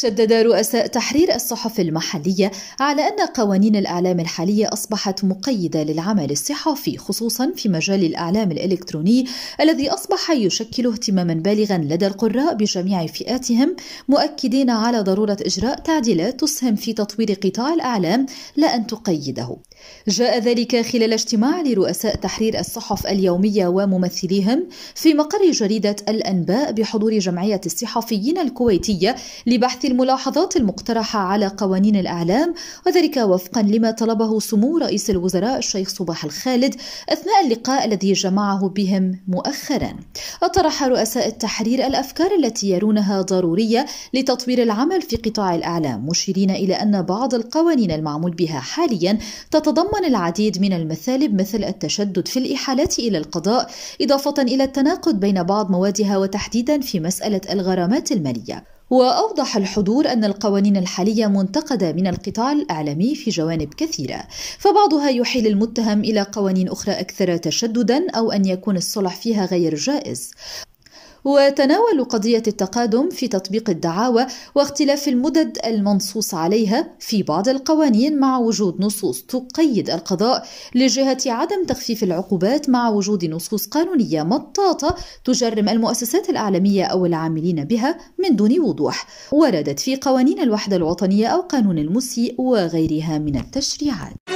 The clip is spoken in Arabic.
شدد رؤساء تحرير الصحف المحلية على أن قوانين الإعلام الحالية أصبحت مقيدة للعمل الصحفي خصوصا في مجال الإعلام الإلكتروني الذي أصبح يشكل اهتماما بالغا لدى القراء بجميع فئاتهم مؤكدين على ضرورة إجراء تعديلات تسهم في تطوير قطاع الإعلام لا أن تقيده جاء ذلك خلال اجتماع لرؤساء تحرير الصحف اليومية وممثليهم في مقر جريدة الأنباء بحضور جمعية الصحفيين الكويتية لبحث الملاحظات المقترحة على قوانين الإعلام وذلك وفقا لما طلبه سمو رئيس الوزراء الشيخ صباح الخالد أثناء اللقاء الذي جمعه بهم مؤخرا وطرح رؤساء التحرير الأفكار التي يرونها ضرورية لتطوير العمل في قطاع الإعلام مشيرين إلى أن بعض القوانين المعمول بها حاليا تطلب تتضمن العديد من المثالب مثل التشدد في الإحالات إلى القضاء إضافة إلى التناقض بين بعض موادها وتحديدا في مسألة الغرامات المالية وأوضح الحضور أن القوانين الحالية منتقدة من القطاع الإعلامي في جوانب كثيرة، فبعضها يحيل المتهم إلى قوانين أخرى أكثر تشددًا أو أن يكون الصلح فيها غير جائز، وتناول قضية التقادم في تطبيق الدعاوى واختلاف المدد المنصوص عليها في بعض القوانين مع وجود نصوص تقيد القضاء لجهة عدم تخفيف العقوبات مع وجود نصوص قانونية مطاطة تجرم المؤسسات الأعلامية أو العاملين بها من دون وضوح وردت في قوانين الوحدة الوطنية أو قانون المسيء وغيرها من التشريعات